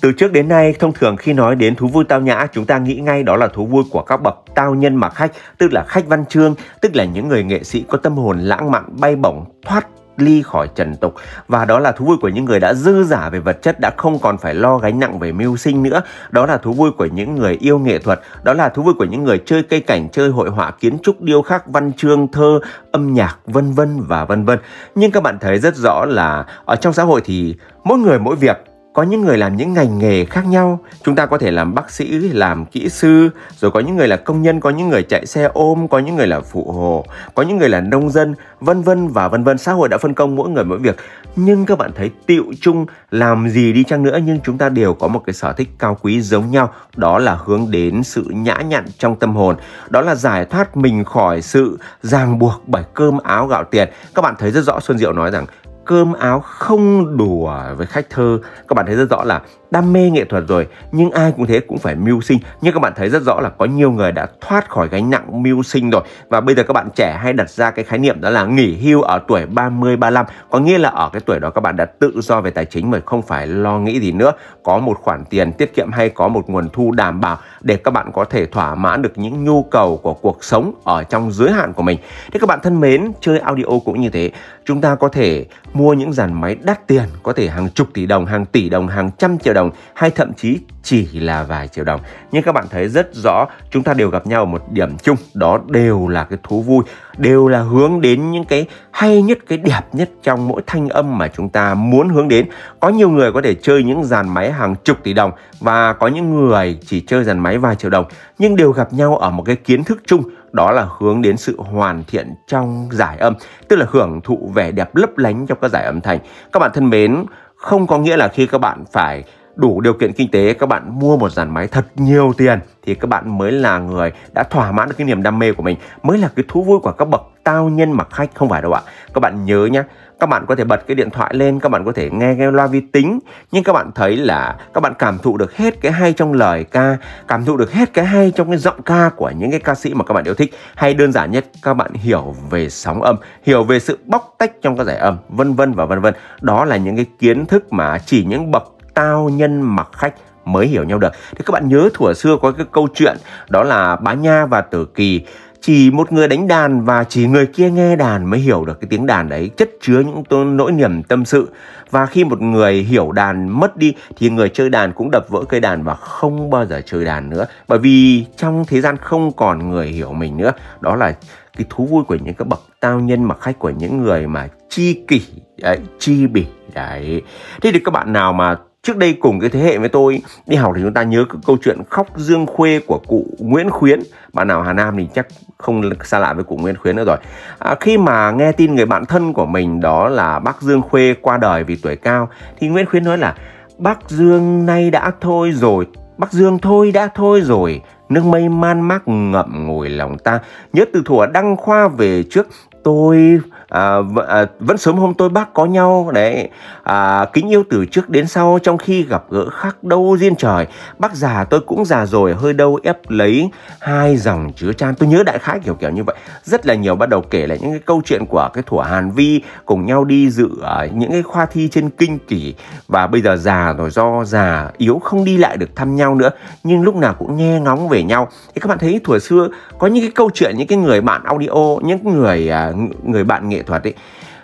Từ trước đến nay, thông thường khi nói đến thú vui tao nhã, chúng ta nghĩ ngay đó là thú vui của các bậc tao nhân mà khách, tức là khách văn chương, tức là những người nghệ sĩ có tâm hồn lãng mạn bay bổng thoát ly khỏi trần tục và đó là thú vui của những người đã dư giả về vật chất đã không còn phải lo gánh nặng về mưu sinh nữa đó là thú vui của những người yêu nghệ thuật đó là thú vui của những người chơi cây cảnh chơi hội họa kiến trúc điêu khắc văn chương thơ âm nhạc vân vân và vân vân nhưng các bạn thấy rất rõ là ở trong xã hội thì mỗi người mỗi việc có những người làm những ngành nghề khác nhau chúng ta có thể làm bác sĩ làm kỹ sư rồi có những người là công nhân có những người chạy xe ôm có những người là phụ hồ có những người là nông dân vân vân và vân vân xã hội đã phân công mỗi người mỗi việc nhưng các bạn thấy tiệu chung làm gì đi chăng nữa nhưng chúng ta đều có một cái sở thích cao quý giống nhau đó là hướng đến sự nhã nhặn trong tâm hồn đó là giải thoát mình khỏi sự ràng buộc bởi cơm áo gạo tiền các bạn thấy rất rõ xuân diệu nói rằng cơm áo không đùa với khách thơ các bạn thấy rất rõ là đam mê nghệ thuật rồi nhưng ai cũng thế cũng phải mưu sinh nhưng các bạn thấy rất rõ là có nhiều người đã thoát khỏi gánh nặng mưu sinh rồi và bây giờ các bạn trẻ hay đặt ra cái khái niệm đó là nghỉ hưu ở tuổi 30 35 có nghĩa là ở cái tuổi đó các bạn đã tự do về tài chính mà không phải lo nghĩ gì nữa có một khoản tiền tiết kiệm hay có một nguồn thu đảm bảo để các bạn có thể thỏa mãn được những nhu cầu của cuộc sống ở trong giới hạn của mình thế các bạn thân mến chơi audio cũng như thế chúng ta có thể mua những dàn máy đắt tiền có thể hàng chục tỷ đồng hàng tỷ đồng hàng trăm triệu đồng đồng hay thậm chí chỉ là vài triệu đồng. Nhưng các bạn thấy rất rõ chúng ta đều gặp nhau ở một điểm chung đó đều là cái thú vui, đều là hướng đến những cái hay nhất, cái đẹp nhất trong mỗi thanh âm mà chúng ta muốn hướng đến. Có nhiều người có thể chơi những dàn máy hàng chục tỷ đồng và có những người chỉ chơi dàn máy vài triệu đồng nhưng đều gặp nhau ở một cái kiến thức chung đó là hướng đến sự hoàn thiện trong giải âm, tức là hưởng thụ vẻ đẹp lấp lánh trong các giải âm thanh. Các bạn thân mến, không có nghĩa là khi các bạn phải đủ điều kiện kinh tế các bạn mua một dàn máy thật nhiều tiền thì các bạn mới là người đã thỏa mãn được cái niềm đam mê của mình mới là cái thú vui của các bậc tao nhân mặc khách không phải đâu ạ các bạn nhớ nhé các bạn có thể bật cái điện thoại lên các bạn có thể nghe cái loa vi tính nhưng các bạn thấy là các bạn cảm thụ được hết cái hay trong lời ca cảm thụ được hết cái hay trong cái giọng ca của những cái ca sĩ mà các bạn yêu thích hay đơn giản nhất các bạn hiểu về sóng âm hiểu về sự bóc tách trong các giải âm vân vân và vân vân đó là những cái kiến thức mà chỉ những bậc tao nhân mặc khách mới hiểu nhau được. Thì các bạn nhớ thuở xưa có cái câu chuyện đó là Bá Nha và Tử Kỳ chỉ một người đánh đàn và chỉ người kia nghe đàn mới hiểu được cái tiếng đàn đấy chất chứa những nỗi niềm tâm sự và khi một người hiểu đàn mất đi thì người chơi đàn cũng đập vỡ cây đàn và không bao giờ chơi đàn nữa bởi vì trong thế gian không còn người hiểu mình nữa đó là cái thú vui của những cái bậc tao nhân mặc khách của những người mà chi kỷ đấy, chi bỉ đấy thế thì các bạn nào mà trước đây cùng cái thế hệ với tôi đi học thì chúng ta nhớ cái câu chuyện khóc dương khuê của cụ Nguyễn Khuyến bạn nào Hà Nam thì chắc không xa lạ với cụ Nguyễn Khuyến nữa rồi à, khi mà nghe tin người bạn thân của mình đó là bác Dương Khuê qua đời vì tuổi cao thì Nguyễn Khuyến nói là bác Dương nay đã thôi rồi Bác Dương thôi đã thôi rồi Nước mây man mác ngậm ngồi lòng ta Nhớ từ thuở đăng khoa về trước Tôi à, à, vẫn sớm hôm tôi bác có nhau đấy à, kính yêu từ trước đến sau trong khi gặp gỡ khác đâu riêng trời bác già tôi cũng già rồi hơi đâu ép lấy hai dòng chứa chan tôi nhớ đại khái kiểu kiểu như vậy rất là nhiều bắt đầu kể lại những cái câu chuyện của cái thủa hàn vi cùng nhau đi dự uh, những cái khoa thi trên kinh kỷ và bây giờ già rồi do già yếu không đi lại được thăm nhau nữa nhưng lúc nào cũng nghe ngóng về nhau thì các bạn thấy thuở xưa có những cái câu chuyện những cái người bạn audio những người à, người bạn nghệ nghệ thuật ấy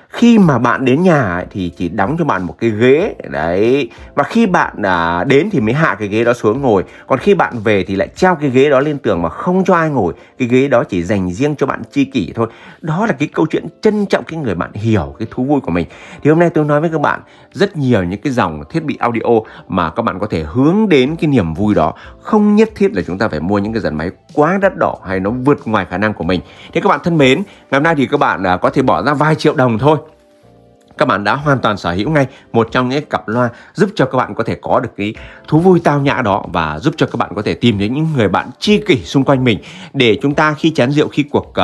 khi mà bạn đến nhà ấy, thì chỉ đóng cho bạn một cái ghế đấy và khi bạn à, đến thì mới hạ cái ghế đó xuống ngồi còn khi bạn về thì lại treo cái ghế đó lên tường mà không cho ai ngồi cái ghế đó chỉ dành riêng cho bạn chi kỷ thôi đó là cái câu chuyện trân trọng cái người bạn hiểu cái thú vui của mình thì hôm nay tôi nói với các bạn rất nhiều những cái dòng thiết bị audio mà các bạn có thể hướng đến cái niềm vui đó không nhất thiết là chúng ta phải mua những cái dàn máy quá đắt đỏ hay nó vượt ngoài khả năng của mình thế các bạn thân mến ngày hôm nay thì các bạn à, có thể bỏ ra vài triệu đồng thôi các bạn đã hoàn toàn sở hữu ngay một trong những cặp loa giúp cho các bạn có thể có được cái thú vui tao nhã đó và giúp cho các bạn có thể tìm đến những người bạn tri kỷ xung quanh mình để chúng ta khi chén rượu khi cuộc uh,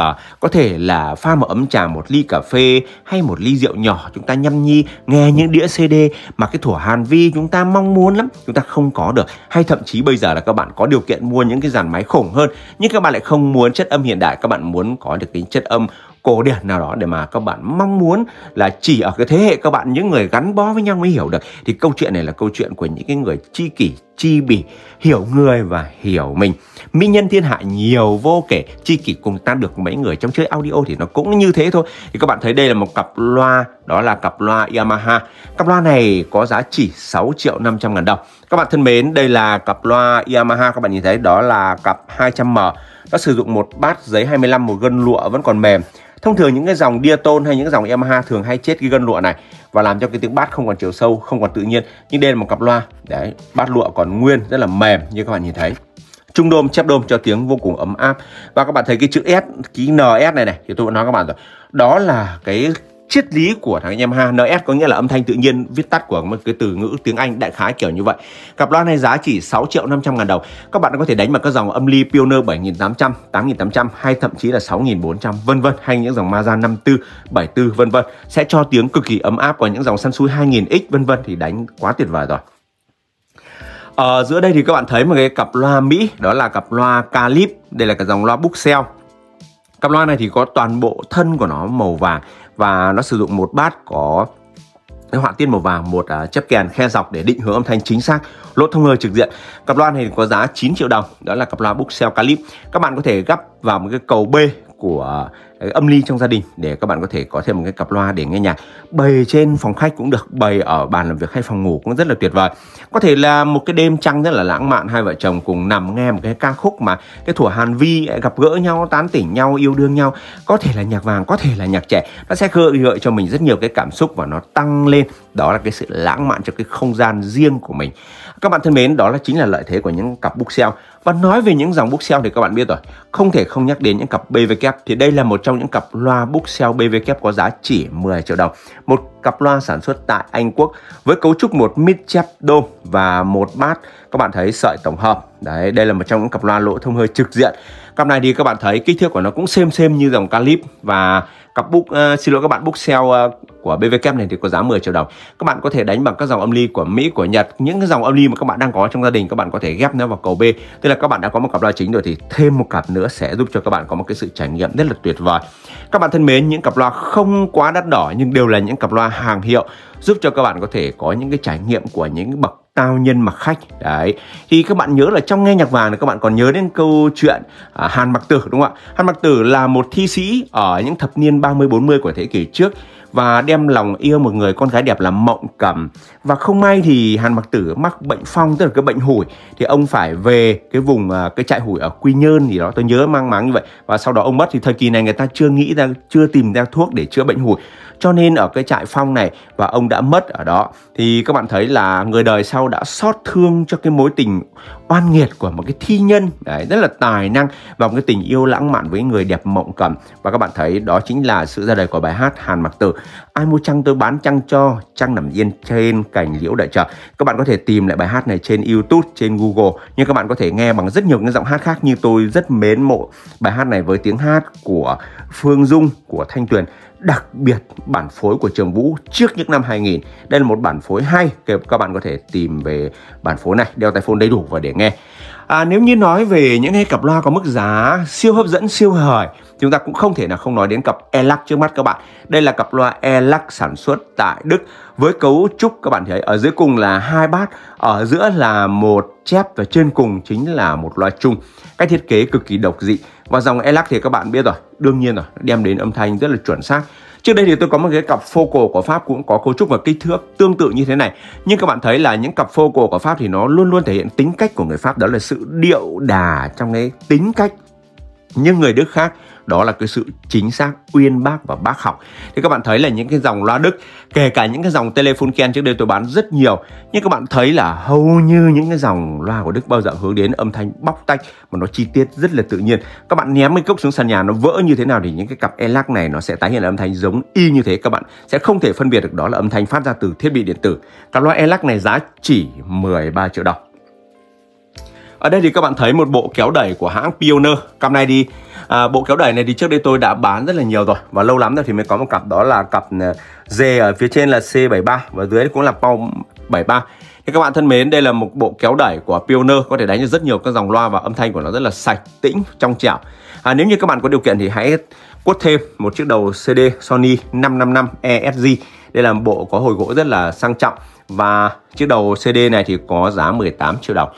có thể là pha một ấm trà một ly cà phê hay một ly rượu nhỏ chúng ta nhâm nhi nghe những đĩa CD mà cái thủa Hàn Vi chúng ta mong muốn lắm chúng ta không có được hay thậm chí bây giờ là các bạn có điều kiện mua những cái dàn máy khủng hơn nhưng các bạn lại không muốn chất âm hiện đại các bạn muốn có được cái chất âm cổ điển nào đó để mà các bạn mong muốn là chỉ ở cái thế hệ các bạn những người gắn bó với nhau mới hiểu được thì câu chuyện này là câu chuyện của những cái người chi kỷ chi bỉ hiểu người và hiểu mình mỹ nhân thiên hạ nhiều vô kể chi kỷ cùng tan được mấy người trong chơi audio thì nó cũng như thế thôi thì các bạn thấy đây là một cặp loa đó là cặp loa Yamaha cặp loa này có giá chỉ 6 triệu 500 ngàn đồng các bạn thân mến đây là cặp loa Yamaha các bạn nhìn thấy đó là cặp 200M nó sử dụng một bát giấy 25 một gân lụa vẫn còn mềm Thông thường những cái dòng diatone hay những cái dòng Yamaha thường hay chết cái gân lụa này và làm cho cái tiếng bass không còn chiều sâu, không còn tự nhiên. Nhưng đây là một cặp loa, đấy, bass lụa còn nguyên, rất là mềm như các bạn nhìn thấy trung đôm chép đôm cho tiếng vô cùng ấm áp và các bạn thấy cái chữ S ký NS này này thì tôi đã nói các bạn rồi đó là cái triết lý của thằng anh em ha NS có nghĩa là âm thanh tự nhiên viết tắt của một cái từ ngữ tiếng Anh đại khái kiểu như vậy cặp loa này giá chỉ 6 triệu 500 ngàn đồng các bạn có thể đánh vào các dòng âm ly Pioneer 7800 8800 hay thậm chí là 6400 vân vân hay những dòng Mazda 54 74 vân vân sẽ cho tiếng cực kỳ ấm áp còn những dòng Samsung 2000X vân vân thì đánh quá tuyệt vời rồi ở ờ, giữa đây thì các bạn thấy một cái cặp loa Mỹ đó là cặp loa Calip đây là cái dòng loa Bookshelf Cặp loa này thì có toàn bộ thân của nó màu vàng và nó sử dụng một bát có cái họa tiết màu vàng một uh, chép kèn khe dọc để định hướng âm thanh chính xác lỗ thông hơi trực diện cặp loa này có giá 9 triệu đồng đó là cặp loa Buxel Calip các bạn có thể gấp vào một cái cầu B của âm ly trong gia đình để các bạn có thể có thêm một cái cặp loa để nghe nhạc bày trên phòng khách cũng được bày ở bàn làm việc hay phòng ngủ cũng rất là tuyệt vời có thể là một cái đêm trăng rất là lãng mạn hai vợ chồng cùng nằm nghe một cái ca khúc mà cái thủa hàn vi gặp gỡ nhau tán tỉnh nhau yêu đương nhau có thể là nhạc vàng có thể là nhạc trẻ nó sẽ gợi gợi cho mình rất nhiều cái cảm xúc và nó tăng lên đó là cái sự lãng mạn cho cái không gian riêng của mình các bạn thân mến, đó là chính là lợi thế của những cặp bookshelf. Và nói về những dòng bookshelf thì các bạn biết rồi, không thể không nhắc đến những cặp BVK thì đây là một trong những cặp loa bookshelf BVK có giá chỉ 10 triệu đồng. Một cặp loa sản xuất tại Anh Quốc với cấu trúc một mid chép dome và một bát các bạn thấy sợi tổng hợp. Đấy, đây là một trong những cặp loa lỗ thông hơi trực diện. Cặp này thì các bạn thấy kích thước của nó cũng xem xem như dòng Calip và cặp book uh, xin lỗi các bạn book sale ờ, uh, của BVK này thì có giá 10 triệu đồng. Các bạn có thể đánh bằng các dòng âm ly của Mỹ của Nhật, những cái dòng âm ly mà các bạn đang có trong gia đình các bạn có thể ghép nó vào cầu B. Tức là các bạn đã có một cặp loa chính rồi thì thêm một cặp nữa sẽ giúp cho các bạn có một cái sự trải nghiệm rất là tuyệt vời. Các bạn thân mến, những cặp loa không quá đắt đỏ nhưng đều là những cặp loa hàng hiệu giúp cho các bạn có thể có những cái trải nghiệm của những bậc tao nhân mặc khách đấy thì các bạn nhớ là trong nghe nhạc vàng này các bạn còn nhớ đến câu chuyện à, Hàn Mặc Tử đúng không ạ Hàn Mặc Tử là một thi sĩ ở những thập niên 30 40 của thế kỷ trước và đem lòng yêu một người con gái đẹp là Mộng cầm Và không may thì Hàn Mặc Tử mắc bệnh phong tức là cái bệnh hủi thì ông phải về cái vùng à, cái trại hủi ở Quy Nhơn gì đó tôi nhớ mang máng như vậy. Và sau đó ông mất thì thời kỳ này người ta chưa nghĩ ra chưa tìm ra thuốc để chữa bệnh hủi. Cho nên ở cái trại phong này và ông đã mất ở đó thì các bạn thấy là người đời sau đã xót thương cho cái mối tình oan nghiệt của một cái thi nhân đấy, rất là tài năng và một cái tình yêu lãng mạn với người đẹp mộng cầm và các bạn thấy đó chính là sự ra đời của bài hát Hàn Mặc Tử ai mua trăng tôi bán trăng cho trăng nằm yên trên cành liễu đợi chờ các bạn có thể tìm lại bài hát này trên youtube trên google nhưng các bạn có thể nghe bằng rất nhiều những giọng hát khác như tôi rất mến mộ bài hát này với tiếng hát của phương dung của thanh tuyền đặc biệt bản phối của Trường Vũ trước những năm 2000. Đây là một bản phối hay, các bạn có thể tìm về bản phối này, đeo tai phone đầy đủ và để nghe. À, nếu như nói về những cái cặp loa có mức giá siêu hấp dẫn, siêu hời chúng ta cũng không thể nào không nói đến cặp Elac trước mắt các bạn. Đây là cặp loa Elac sản xuất tại Đức với cấu trúc các bạn thấy ở dưới cùng là hai bát, ở giữa là một chép và trên cùng chính là một loa chung. cách thiết kế cực kỳ độc dị. Và dòng Elac thì các bạn biết rồi, đương nhiên rồi, đem đến âm thanh rất là chuẩn xác. Trước đây thì tôi có một cái cặp focal của Pháp cũng có cấu trúc và kích thước tương tự như thế này. Nhưng các bạn thấy là những cặp focal của Pháp thì nó luôn luôn thể hiện tính cách của người Pháp đó là sự điệu đà trong cái tính cách. Nhưng người Đức khác đó là cái sự chính xác uyên bác và bác học thì các bạn thấy là những cái dòng loa đức kể cả những cái dòng telephone ken trước đây tôi bán rất nhiều nhưng các bạn thấy là hầu như những cái dòng loa của đức bao giờ hướng đến âm thanh bóc tách mà nó chi tiết rất là tự nhiên các bạn ném cái cốc xuống sàn nhà nó vỡ như thế nào thì những cái cặp elac này nó sẽ tái hiện âm thanh giống y như thế các bạn sẽ không thể phân biệt được đó là âm thanh phát ra từ thiết bị điện tử cặp loa elac này giá chỉ 13 triệu đồng ở đây thì các bạn thấy một bộ kéo đẩy của hãng Pioneer Cặp này đi à, bộ kéo đẩy này thì trước đây tôi đã bán rất là nhiều rồi Và lâu lắm rồi thì mới có một cặp đó là cặp D à, ở phía trên là C73 Và dưới cũng là Pau 73 Thì các bạn thân mến đây là một bộ kéo đẩy của Pioneer Có thể đánh được rất nhiều các dòng loa và âm thanh của nó rất là sạch, tĩnh, trong trẻo à, Nếu như các bạn có điều kiện thì hãy quất thêm một chiếc đầu CD Sony 555 ESG Đây là một bộ có hồi gỗ rất là sang trọng Và chiếc đầu CD này thì có giá 18 triệu đồng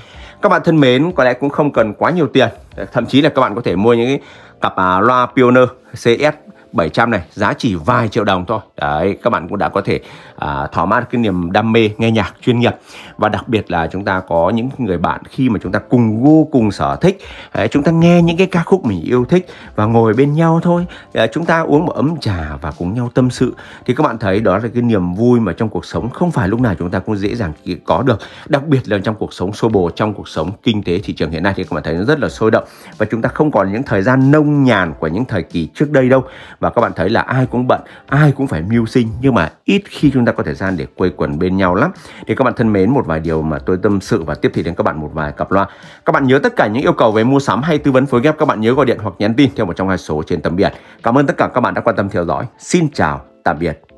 các bạn thân mến có lẽ cũng không cần quá nhiều tiền thậm chí là các bạn có thể mua những cái cặp à, loa Pioneer CS 700 này giá chỉ vài triệu đồng thôi đấy các bạn cũng đã có thể à, thỏa mãn cái niềm đam mê nghe nhạc chuyên nghiệp và đặc biệt là chúng ta có những người bạn khi mà chúng ta cùng gu cùng sở thích à, chúng ta nghe những cái ca khúc mình yêu thích và ngồi bên nhau thôi à, chúng ta uống một ấm trà và cùng nhau tâm sự thì các bạn thấy đó là cái niềm vui mà trong cuộc sống không phải lúc nào chúng ta cũng dễ dàng có được đặc biệt là trong cuộc sống xô bồ trong cuộc sống kinh tế thị trường hiện nay thì các bạn thấy nó rất là sôi động và chúng ta không còn những thời gian nông nhàn của những thời kỳ trước đây đâu và các bạn thấy là ai cũng bận ai cũng phải mưu sinh nhưng mà ít khi chúng ta có thời gian để quây quần bên nhau lắm thì các bạn thân mến một vài điều mà tôi tâm sự và tiếp thị đến các bạn một vài cặp loa các bạn nhớ tất cả những yêu cầu về mua sắm hay tư vấn phối ghép các bạn nhớ gọi điện hoặc nhắn tin theo một trong hai số trên tấm biển cảm ơn tất cả các bạn đã quan tâm theo dõi xin chào tạm biệt